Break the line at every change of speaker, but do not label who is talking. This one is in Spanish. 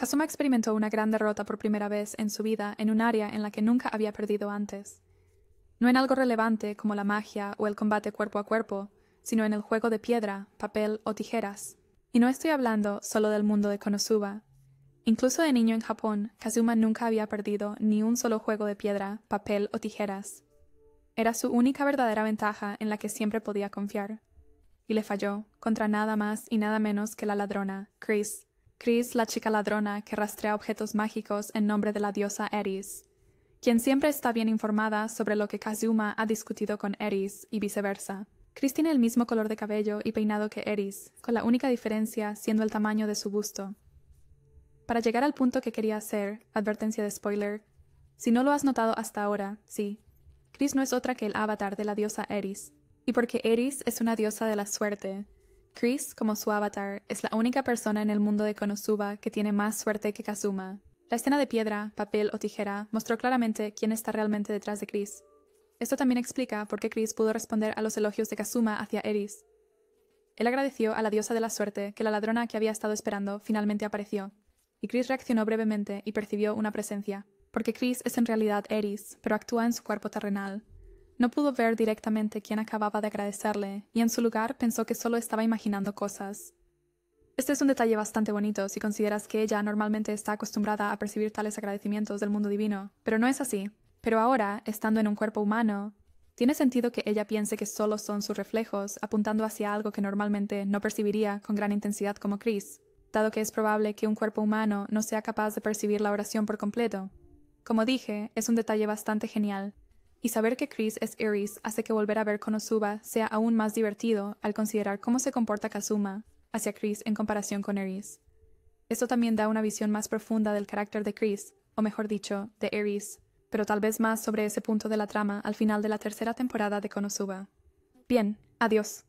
Kazuma experimentó una gran derrota por primera vez en su vida en un área en la que nunca había perdido antes. No en algo relevante como la magia o el combate cuerpo a cuerpo, sino en el juego de piedra, papel o tijeras. Y no estoy hablando solo del mundo de Konosuba. Incluso de niño en Japón, Kazuma nunca había perdido ni un solo juego de piedra, papel o tijeras. Era su única verdadera ventaja en la que siempre podía confiar. Y le falló contra nada más y nada menos que la ladrona, Chris, Chris, la chica ladrona que rastrea objetos mágicos en nombre de la diosa Eris, quien siempre está bien informada sobre lo que Kazuma ha discutido con Eris y viceversa. Chris tiene el mismo color de cabello y peinado que Eris, con la única diferencia siendo el tamaño de su busto. Para llegar al punto que quería hacer, advertencia de spoiler, si no lo has notado hasta ahora, sí, Chris no es otra que el avatar de la diosa Eris, y porque Eris es una diosa de la suerte, Chris, como su avatar, es la única persona en el mundo de Konosuba que tiene más suerte que Kazuma. La escena de piedra, papel o tijera mostró claramente quién está realmente detrás de Chris. Esto también explica por qué Chris pudo responder a los elogios de Kazuma hacia Eris. Él agradeció a la diosa de la suerte que la ladrona que había estado esperando finalmente apareció, y Chris reaccionó brevemente y percibió una presencia, porque Chris es en realidad Eris, pero actúa en su cuerpo terrenal. No pudo ver directamente quién acababa de agradecerle, y en su lugar pensó que solo estaba imaginando cosas. Este es un detalle bastante bonito si consideras que ella normalmente está acostumbrada a percibir tales agradecimientos del mundo divino, pero no es así. Pero ahora, estando en un cuerpo humano, tiene sentido que ella piense que solo son sus reflejos apuntando hacia algo que normalmente no percibiría con gran intensidad como Chris, dado que es probable que un cuerpo humano no sea capaz de percibir la oración por completo. Como dije, es un detalle bastante genial, y saber que Chris es Eris hace que volver a ver Konosuba sea aún más divertido al considerar cómo se comporta Kazuma hacia Chris en comparación con Eris. Esto también da una visión más profunda del carácter de Chris, o mejor dicho, de Eris, pero tal vez más sobre ese punto de la trama al final de la tercera temporada de Konosuba. Bien, adiós.